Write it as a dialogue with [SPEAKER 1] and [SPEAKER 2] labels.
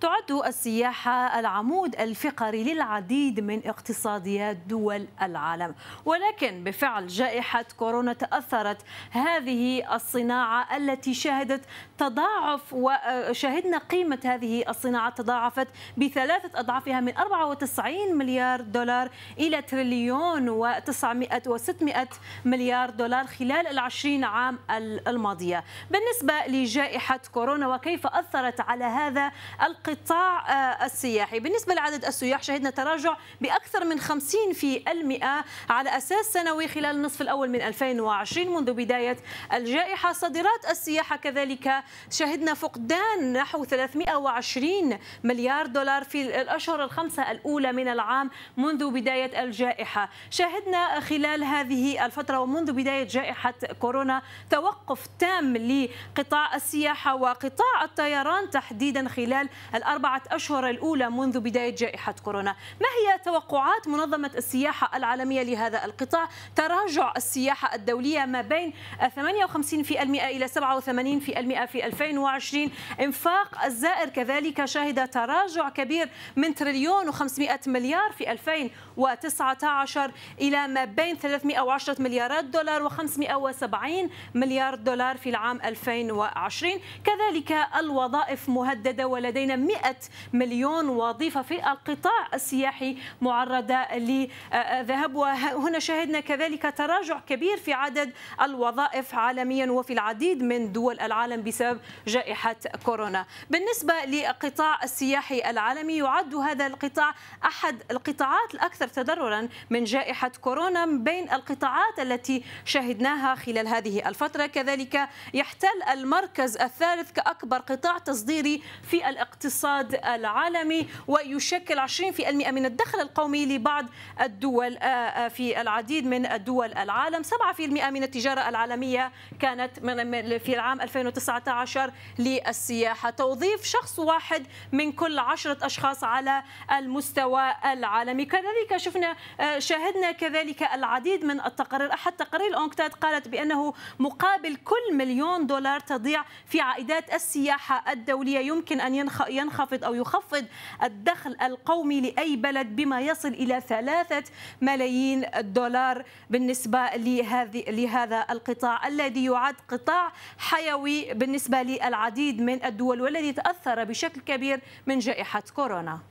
[SPEAKER 1] تعد السياحة العمود الفقري للعديد من اقتصاديات دول العالم ولكن بفعل جائحة كورونا تأثرت هذه الصناعة التي شهدت تضاعف وشهدنا قيمة هذه الصناعة تضاعفت بثلاثة أضعافها من 94 مليار دولار إلى تريليون و900 و600 مليار دولار خلال العشرين عام الماضية بالنسبة لجائحة كورونا وكيف أثرت على هذا القطاع القطاع آه، السياحي بالنسبة لعدد السياح شهدنا تراجع بأكثر من 50 في المئة على أساس سنوي خلال النصف الأول من 2020 منذ بداية الجائحة صادرات السياحة كذلك شهدنا فقدان نحو 320 مليار دولار في الأشهر الخمسة الأولى من العام منذ بداية الجائحة شهدنا خلال هذه الفترة ومنذ بداية جائحة كورونا توقف تام لقطاع السياحة وقطاع الطيران تحديدا خلال الأربعة أشهر الأولى منذ بداية جائحة كورونا ما هي توقعات منظمة السياحة العالمية لهذا القطاع تراجع السياحة الدولية ما بين 58% إلى 87% في 2020 إنفاق الزائر كذلك شهد تراجع كبير من تريليون و500 مليار في 2019 إلى ما بين 310 مليارات دولار و570 مليار دولار في العام 2020 كذلك الوظائف مهددة ولدينا 100 مليون وظيفة في القطاع السياحي معرضة لذهب وهنا شهدنا كذلك تراجع كبير في عدد الوظائف عالميا وفي العديد من دول العالم بسبب جائحة كورونا بالنسبة لقطاع السياحي العالمي يعد هذا القطاع أحد القطاعات الأكثر تضررا من جائحة كورونا بين القطاعات التي شهدناها خلال هذه الفترة كذلك يحتل المركز الثالث كأكبر قطاع تصديري في الاقتصاد الاقتصاد العالمي ويشكل 20% من الدخل القومي لبعض الدول آه، آه، في العديد من الدول العالم 7% من التجارة العالمية كانت في العام 2019 للسياحة توظيف شخص واحد من كل عشرة أشخاص على المستوى العالمي كذلك شفنا آه، شاهدنا كذلك العديد من التقارير أحد تقارير أونكتاد قالت بأنه مقابل كل مليون دولار تضيع في عائدات السياحة الدولية يمكن أن ينخفض ينخفض أو يخفض الدخل القومي لأي بلد بما يصل إلى ثلاثة ملايين دولار بالنسبة لهذه لهذا القطاع الذي يعد قطاع حيوي بالنسبة للعديد من الدول والذي تأثر بشكل كبير من جائحة كورونا